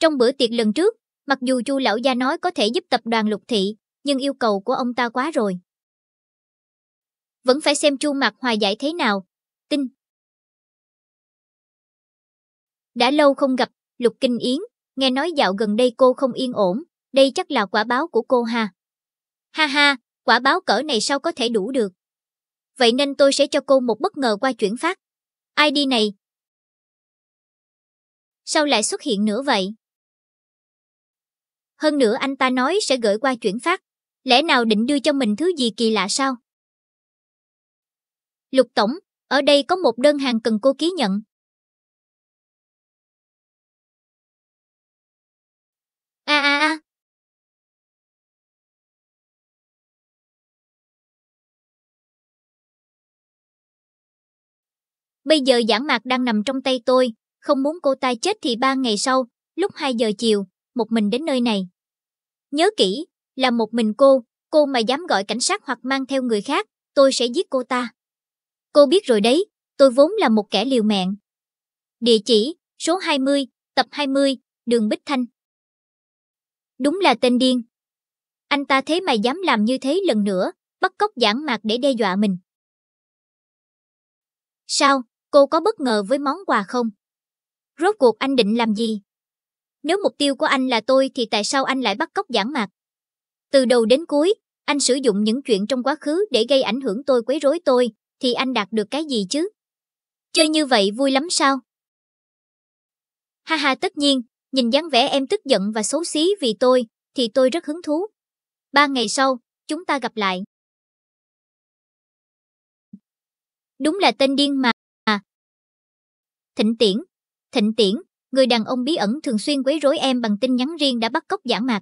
Trong bữa tiệc lần trước, mặc dù Chu lão gia nói có thể giúp tập đoàn Lục thị, nhưng yêu cầu của ông ta quá rồi. Vẫn phải xem Chu Mạc hòa giải thế nào. Tin. Đã lâu không gặp, Lục Kinh Yến, nghe nói dạo gần đây cô không yên ổn, đây chắc là quả báo của cô ha. Ha ha, quả báo cỡ này sao có thể đủ được. Vậy nên tôi sẽ cho cô một bất ngờ qua chuyển phát. ID này. Sao lại xuất hiện nữa vậy? hơn nữa anh ta nói sẽ gửi qua chuyển phát. Lẽ nào định đưa cho mình thứ gì kỳ lạ sao? Lục Tổng, ở đây có một đơn hàng cần cô ký nhận. A a a. Bây giờ giảng mạc đang nằm trong tay tôi, không muốn cô ta chết thì ba ngày sau, lúc 2 giờ chiều, một mình đến nơi này. Nhớ kỹ, là một mình cô, cô mà dám gọi cảnh sát hoặc mang theo người khác, tôi sẽ giết cô ta. Cô biết rồi đấy, tôi vốn là một kẻ liều mạng. Địa chỉ, số 20, tập 20, đường Bích Thanh. Đúng là tên điên. Anh ta thế mà dám làm như thế lần nữa, bắt cóc giảng mạc để đe dọa mình. Sao, cô có bất ngờ với món quà không? Rốt cuộc anh định làm gì? Nếu mục tiêu của anh là tôi thì tại sao anh lại bắt cóc giảng mạc? Từ đầu đến cuối, anh sử dụng những chuyện trong quá khứ để gây ảnh hưởng tôi quấy rối tôi, thì anh đạt được cái gì chứ? Chơi như vậy vui lắm sao? Ha ha tất nhiên, nhìn dáng vẻ em tức giận và xấu xí vì tôi, thì tôi rất hứng thú. Ba ngày sau, chúng ta gặp lại. Đúng là tên điên mà. Thịnh Tiễn, Thịnh Tiễn người đàn ông bí ẩn thường xuyên quấy rối em bằng tin nhắn riêng đã bắt cóc giả mạc.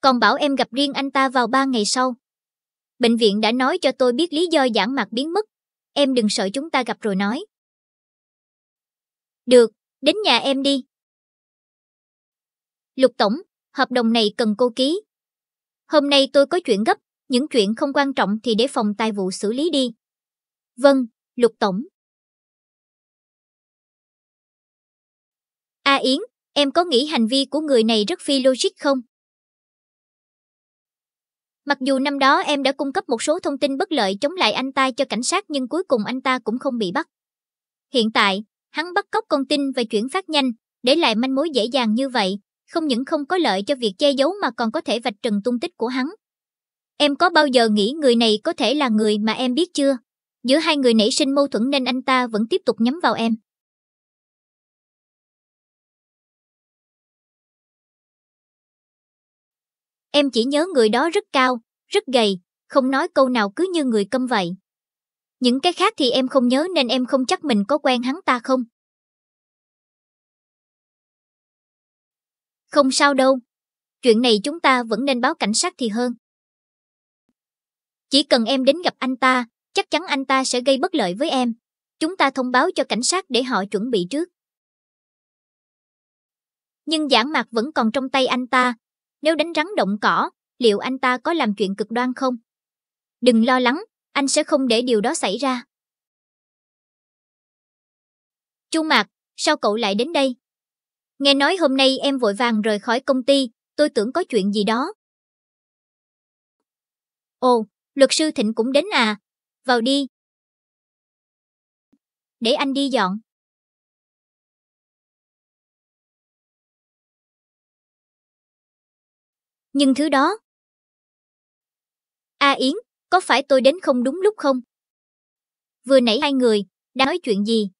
Còn bảo em gặp riêng anh ta vào ba ngày sau. Bệnh viện đã nói cho tôi biết lý do giả mạc biến mất. Em đừng sợ chúng ta gặp rồi nói. Được, đến nhà em đi. Lục Tổng, hợp đồng này cần cô ký. Hôm nay tôi có chuyện gấp, những chuyện không quan trọng thì để phòng tài vụ xử lý đi. Vâng, Lục Tổng. Yến, em có nghĩ hành vi của người này rất phi logic không? Mặc dù năm đó em đã cung cấp một số thông tin bất lợi chống lại anh ta cho cảnh sát nhưng cuối cùng anh ta cũng không bị bắt. Hiện tại, hắn bắt cóc con tin và chuyển phát nhanh, để lại manh mối dễ dàng như vậy, không những không có lợi cho việc che giấu mà còn có thể vạch trần tung tích của hắn. Em có bao giờ nghĩ người này có thể là người mà em biết chưa? Giữa hai người nảy sinh mâu thuẫn nên anh ta vẫn tiếp tục nhắm vào em. Em chỉ nhớ người đó rất cao, rất gầy, không nói câu nào cứ như người câm vậy. Những cái khác thì em không nhớ nên em không chắc mình có quen hắn ta không. Không sao đâu. Chuyện này chúng ta vẫn nên báo cảnh sát thì hơn. Chỉ cần em đến gặp anh ta, chắc chắn anh ta sẽ gây bất lợi với em. Chúng ta thông báo cho cảnh sát để họ chuẩn bị trước. Nhưng giảng mạc vẫn còn trong tay anh ta, nếu đánh rắn động cỏ, liệu anh ta có làm chuyện cực đoan không? Đừng lo lắng, anh sẽ không để điều đó xảy ra. Chu Mạc, sao cậu lại đến đây? Nghe nói hôm nay em vội vàng rời khỏi công ty, tôi tưởng có chuyện gì đó. Ồ, luật sư Thịnh cũng đến à? Vào đi. Để anh đi dọn. nhưng thứ đó a yến có phải tôi đến không đúng lúc không vừa nãy hai người đang nói chuyện gì